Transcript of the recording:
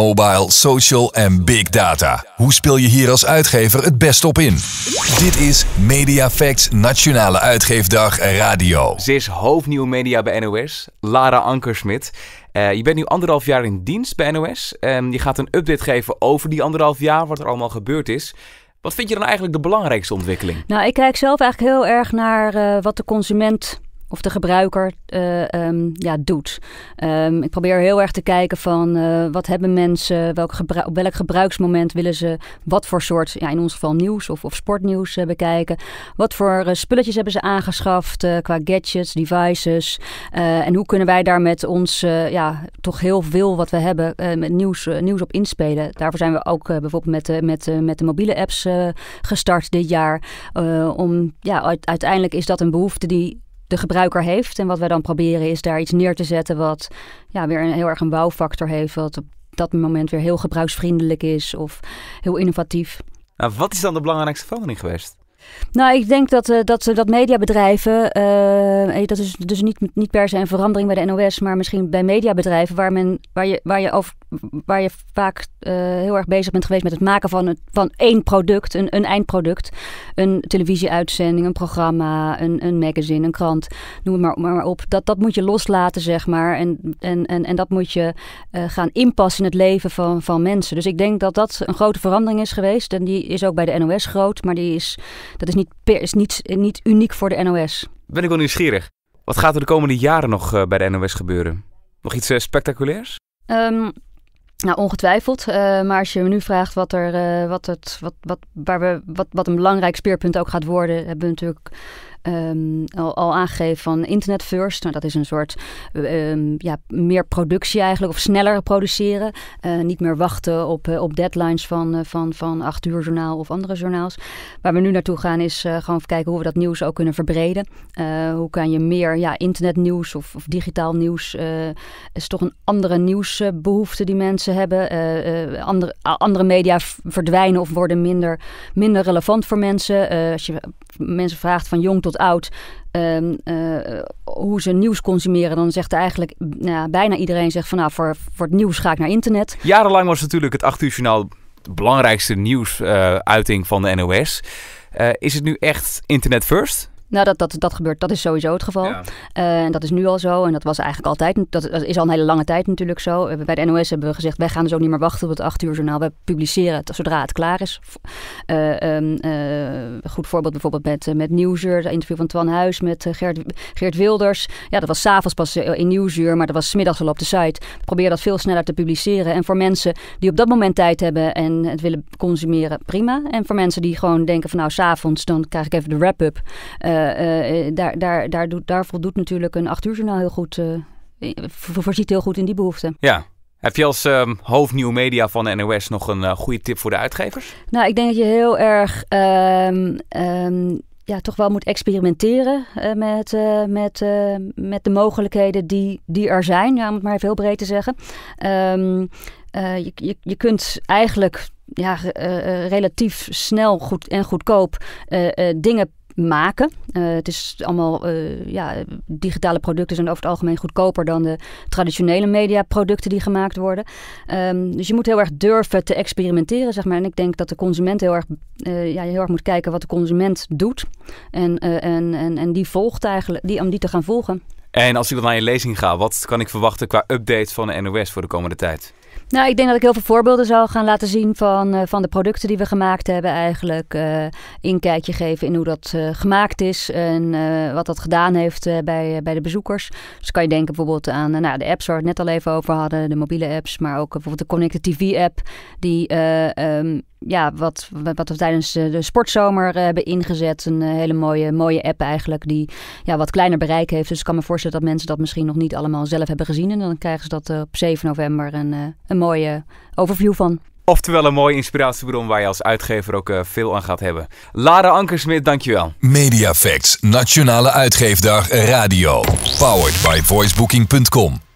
mobile, social en big data. Hoe speel je hier als uitgever het best op in? Dit is MediaFacts Nationale Uitgeefdag Radio. Ze is hoofdnieuw media bij NOS, Lara Ankersmit. Eh, je bent nu anderhalf jaar in dienst bij NOS. Um, ehm, je gaat een update geven over die anderhalf jaar, wat er allemaal gebeurd is. Wat vind je dan eigenlijk de belangrijkste ontwikkeling? Nou, ik kijk zelf eigenlijk heel erg naar eh, wat de consument of de gebruiker eh, ehm, ja, doet. Ehm, ik probeer heel erg te kijken van eh, wat hebben mensen, welk op welk gebruiksmoment willen ze wat voor soort, ja, in ons geval nieuws of, of sportnieuws uh, bekijken. Wat voor spulletjes hebben ze aangeschaft qua gadgets, devices. en hoe kunnen wij daar met ons, ja, toch heel veel wat we hebben, met nieuws, nieuws op inspelen. Daarvoor zijn we ook bijvoorbeeld met, met, met de mobiele apps gestart dit jaar. om, ja, uiteindelijk is dat een behoefte die de gebruiker heeft. En wat wij dan proberen is daar iets neer te zetten wat ja, weer een, heel erg een wow-factor heeft. Wat op dat moment weer heel gebruiksvriendelijk is of heel innovatief. Nou, wat is dan de belangrijkste verandering geweest? Nou, ik denk dat, eh, dat, dat mediabedrijven, eh, eh, dat is dus niet, niet per se een verandering bij de NOS, maar misschien bij mediabedrijven waar, men, waar, je, waar, je, over, waar je vaak heel erg bezig bent geweest met het maken van, een, van één product, een, een eindproduct. Een televisieuitzending, een programma, een, een magazine, een krant, noem het maar, maar, maar op. Dat, dat moet je loslaten, zeg maar. En, en, en, en dat moet je gaan inpassen in het leven van, van mensen. Dus ik denk dat dat een grote verandering is geweest. En die is ook bij de NOS groot, maar die is dat is, niet, is niet, niet uniek voor de NOS. Ben ik wel nieuwsgierig. Wat gaat er de komende jaren nog eh, bij de NOS gebeuren? Nog iets eh, spectaculairs? Um, nou, ongetwijfeld. Eh, maar als je me nu vraagt wat, er, wat, het, wat, wat, waar we, wat, wat een belangrijk speerpunt ook gaat worden, hebben we natuurlijk Ehm, al, al, aangegeven van internet first. Nou, dat is een soort ehm, ja, meer productie eigenlijk, of sneller produceren. Eh, niet meer wachten op, eh, op deadlines van, eh, van, van acht uur journaal of andere journaals. Waar we nu naartoe gaan is gewoon kijken hoe we dat nieuws ook kunnen verbreden. hoe kan je meer ja, internetnieuws of, of digitaal nieuws. is toch een andere nieuwsbehoefte die mensen hebben. andere, andere media verdwijnen of worden minder, minder relevant voor mensen. als je mensen vraagt van jong tot oud. Ehm, eh, hoe ze nieuws consumeren, dan zegt eigenlijk nou bijna iedereen zegt van nou voor, voor het nieuws ga ik naar internet. Jarenlang was natuurlijk het 8 uur journaal de belangrijkste nieuwsuiting van de NOS. Eh, is het nu echt internet first? Nou, dat, dat, dat gebeurt, dat is sowieso het geval. Eh, en dat is nu al zo. En dat was eigenlijk altijd, dat is al een hele lange tijd natuurlijk zo. Eh, bij de NOS hebben we gezegd, wij gaan dus ook niet meer wachten op het acht uur journaal. We publiceren het zodra het klaar is. Uh, goed voorbeeld bijvoorbeeld met, met Nieuwsuur, het interview van Twan Huis met Geert, Geert Wilders. Ja, dat was s'avonds pas in Nieuwsuur, maar dat was smiddags al op de site. We proberen dat veel sneller te publiceren. En voor mensen die op dat moment tijd hebben en het willen consumeren, prima. En voor mensen die gewoon denken van nou, s'avonds dan krijg ik even de wrap-up. Eh, eh, daar, daar, daar, doet, daar voldoet natuurlijk een acht uur journaal heel goed, eh, voorziet heel goed in die behoeften. Ja, heb je als um, media van de NOS nog een goede tip voor de uitgevers? Nou, ik denk dat je heel erg ehm, ehm, ja, toch wel moet experimenteren met, met, met de mogelijkheden die, die er zijn, ja, om het maar even heel breed te zeggen. je, je, je kunt eigenlijk ja, relatief snel goed en goedkoop dingen maken. Eh, het is allemaal, eh, ja, digitale producten zijn over het algemeen goedkoper dan de traditionele mediaproducten die gemaakt worden. Ehm, dus je moet heel erg durven te experimenteren, zeg maar. En ik denk dat de consument heel erg, eh, ja, heel erg moet kijken wat de consument doet. En, en, en, en die volgt eigenlijk, die, om die te gaan volgen. En als ik dan naar je lezing ga, wat kan ik verwachten qua update van de NOS voor de komende tijd? Nou, ik denk dat ik heel veel voorbeelden zal gaan laten zien van, eh, van de producten die we gemaakt hebben. Eigenlijk uh, inkijkje geven in hoe dat eh, gemaakt is en wat dat gedaan heeft bij, bij de bezoekers. Dus kan je denken bijvoorbeeld aan nou, de apps waar we het net al even over hadden, de mobiele apps, maar ook bijvoorbeeld de Connected TV-app die... Ehm, ja, wat, wat we tijdens de sportzomer hebben ingezet. Een hele mooie, mooie app eigenlijk, die ja, wat kleiner bereik heeft. Dus ik kan me voorstellen dat mensen dat misschien nog niet allemaal zelf hebben gezien. En dan krijgen ze dat op 7 november een, een mooie overview van. Oftewel een mooie inspiratiebron waar je als uitgever ook eh, veel aan gaat hebben. Lara Ankersmit, dankjewel. Mediafacts, Nationale Uitgeefdag Radio. Powered by voicebooking.com.